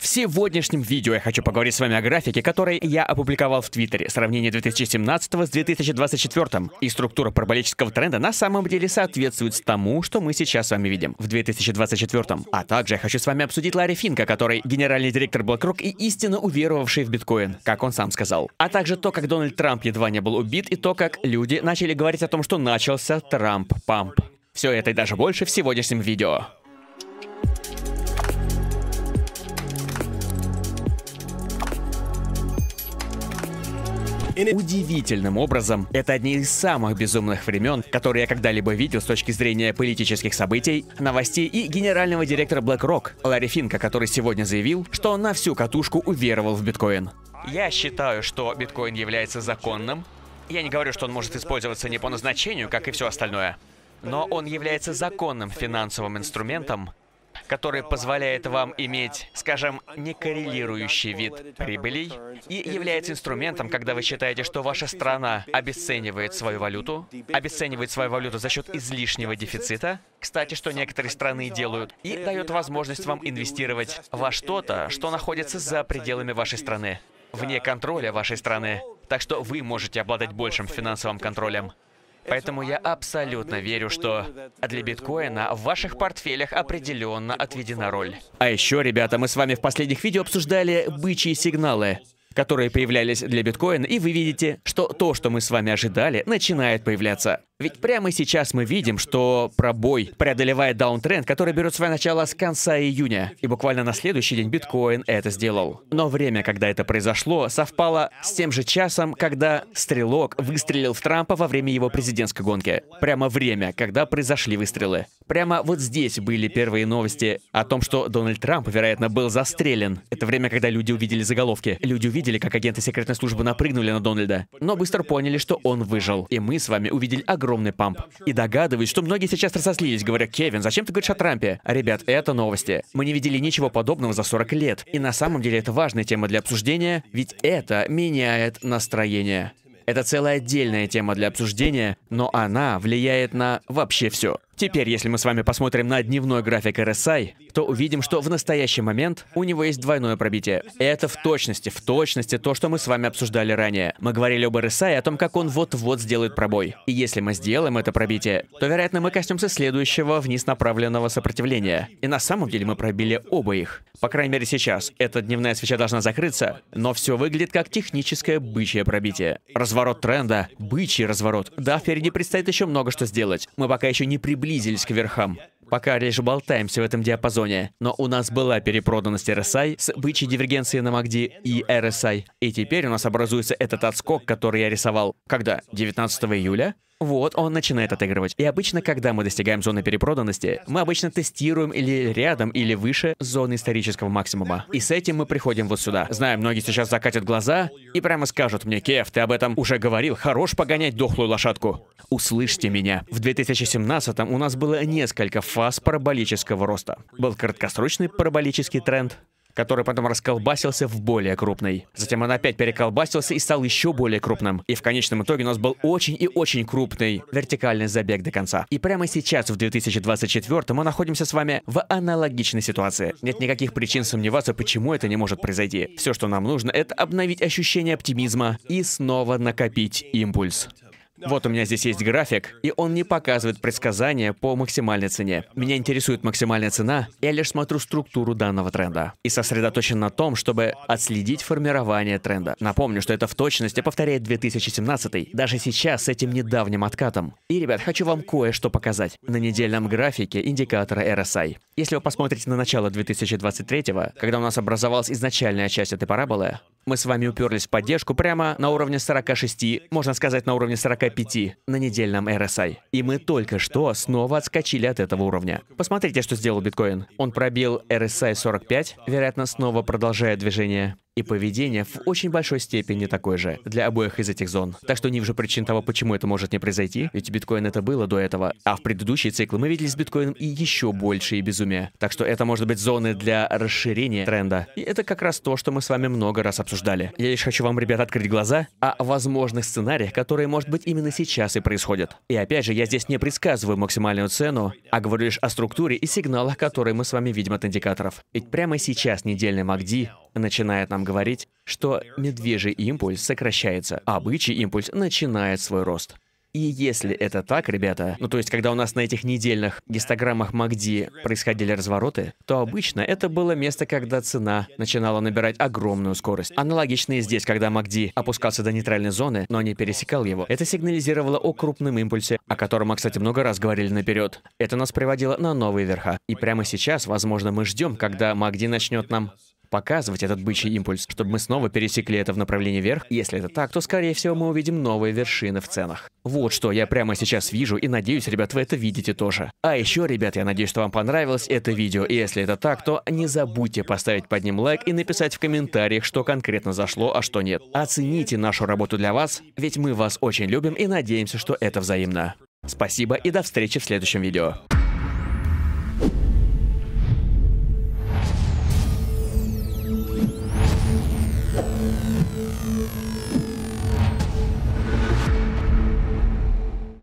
В сегодняшнем видео я хочу поговорить с вами о графике, который я опубликовал в Твиттере, сравнение 2017 с 2024. И структура параболического тренда на самом деле соответствует тому, что мы сейчас с вами видим в 2024. А также я хочу с вами обсудить Ларри Финка, который генеральный директор BlackRock и истинно уверовавший в биткоин, как он сам сказал. А также то, как Дональд Трамп едва не был убит, и то, как люди начали говорить о том, что начался Трамп-памп. Все это и даже больше в сегодняшнем видео. Удивительным образом, это одни из самых безумных времен, которые я когда-либо видел с точки зрения политических событий, новостей и генерального директора BlackRock, Ларри Финка, который сегодня заявил, что на всю катушку уверовал в биткоин. Я считаю, что биткоин является законным. Я не говорю, что он может использоваться не по назначению, как и все остальное. Но он является законным финансовым инструментом, который позволяет вам иметь, скажем, некоррелирующий вид прибылей и является инструментом, когда вы считаете, что ваша страна обесценивает свою валюту, обесценивает свою валюту за счет излишнего дефицита, кстати, что некоторые страны делают, и дает возможность вам инвестировать во что-то, что находится за пределами вашей страны, вне контроля вашей страны. Так что вы можете обладать большим финансовым контролем. Поэтому я абсолютно верю, что для биткоина в ваших портфелях определенно отведена роль. А еще, ребята, мы с вами в последних видео обсуждали бычьи сигналы которые появлялись для биткоина, и вы видите, что то, что мы с вами ожидали, начинает появляться. Ведь прямо сейчас мы видим, что пробой преодолевает даунтренд, который берет свое начало с конца июня. И буквально на следующий день биткоин это сделал. Но время, когда это произошло, совпало с тем же часом, когда стрелок выстрелил в Трампа во время его президентской гонки. Прямо время, когда произошли выстрелы. Прямо вот здесь были первые новости о том, что Дональд Трамп, вероятно, был застрелен. Это время, когда люди увидели заголовки. Люди увидели, как агенты секретной службы напрыгнули на Дональда, но быстро поняли, что он выжил. И мы с вами увидели огромное огромный памп. И догадываюсь, что многие сейчас разозлились, говоря, «Кевин, зачем ты говоришь о Трампе?» а, Ребят, это новости. Мы не видели ничего подобного за 40 лет. И на самом деле это важная тема для обсуждения, ведь это меняет настроение. Это целая отдельная тема для обсуждения, но она влияет на вообще все. Теперь, если мы с вами посмотрим на дневной график RSI, то увидим, что в настоящий момент у него есть двойное пробитие. Это в точности, в точности то, что мы с вами обсуждали ранее. Мы говорили об RSI о том, как он вот-вот сделает пробой. И если мы сделаем это пробитие, то, вероятно, мы коснемся следующего вниз направленного сопротивления. И на самом деле мы пробили оба их. По крайней мере, сейчас. Эта дневная свеча должна закрыться, но все выглядит как техническое бычье пробитие. Разворот тренда, бычий разворот. Да, впереди предстоит еще много что сделать. Мы пока еще не приблизились приблизились к верхам. Пока лишь болтаемся в этом диапазоне, но у нас была перепроданность RSI с бычьей дивергенцией на MACD и RSI. И теперь у нас образуется этот отскок, который я рисовал. Когда? 19 июля? Вот, он начинает отыгрывать. И обычно, когда мы достигаем зоны перепроданности, мы обычно тестируем или рядом, или выше зоны исторического максимума. И с этим мы приходим вот сюда. Знаю, многие сейчас закатят глаза и прямо скажут мне, Кев, ты об этом уже говорил, хорош погонять дохлую лошадку. Услышьте меня. В 2017 у нас было несколько фаз параболического роста. Был краткосрочный параболический тренд, который потом расколбасился в более крупный. Затем он опять переколбасился и стал еще более крупным. И в конечном итоге у нас был очень и очень крупный вертикальный забег до конца. И прямо сейчас, в 2024, мы находимся с вами в аналогичной ситуации. Нет никаких причин сомневаться, почему это не может произойти. Все, что нам нужно, это обновить ощущение оптимизма и снова накопить импульс. Вот у меня здесь есть график, и он не показывает предсказания по максимальной цене. Меня интересует максимальная цена, я лишь смотрю структуру данного тренда и сосредоточен на том, чтобы отследить формирование тренда. Напомню, что это в точности повторяет 2017, даже сейчас с этим недавним откатом. И, ребят, хочу вам кое-что показать. На недельном графике индикатора RSI. Если вы посмотрите на начало 2023, когда у нас образовалась изначальная часть этой параболы, мы с вами уперлись в поддержку прямо на уровне 46, можно сказать, на уровне 45 на недельном RSI. И мы только что снова отскочили от этого уровня. Посмотрите, что сделал биткоин. Он пробил RSI 45, вероятно, снова продолжает движение и поведение в очень большой степени такое же для обоих из этих зон. Так что не вижу причин того, почему это может не произойти, ведь биткоин это было до этого. А в предыдущие циклы мы видели с биткоином и еще большие безумия. Так что это может быть зоны для расширения тренда. И это как раз то, что мы с вами много раз обсуждали. Я лишь хочу вам, ребят, открыть глаза о возможных сценариях, которые, может быть, именно сейчас и происходят. И опять же, я здесь не предсказываю максимальную цену, а говорю лишь о структуре и сигналах, которые мы с вами видим от индикаторов. Ведь прямо сейчас недельный MACD начинает нам говорить, что медвежий импульс сокращается, а бычий импульс начинает свой рост. И если это так, ребята, ну то есть, когда у нас на этих недельных гистограммах МАГДИ происходили развороты, то обычно это было место, когда цена начинала набирать огромную скорость. Аналогично и здесь, когда МАГДИ опускался до нейтральной зоны, но не пересекал его. Это сигнализировало о крупном импульсе, о котором мы, кстати, много раз говорили наперед. Это нас приводило на новые верха. И прямо сейчас, возможно, мы ждем, когда МАГДИ начнет нам показывать этот бычий импульс, чтобы мы снова пересекли это в направлении вверх. Если это так, то, скорее всего, мы увидим новые вершины в ценах. Вот что я прямо сейчас вижу, и надеюсь, ребят, вы это видите тоже. А еще, ребят, я надеюсь, что вам понравилось это видео, и если это так, то не забудьте поставить под ним лайк и написать в комментариях, что конкретно зашло, а что нет. Оцените нашу работу для вас, ведь мы вас очень любим и надеемся, что это взаимно. Спасибо и до встречи в следующем видео.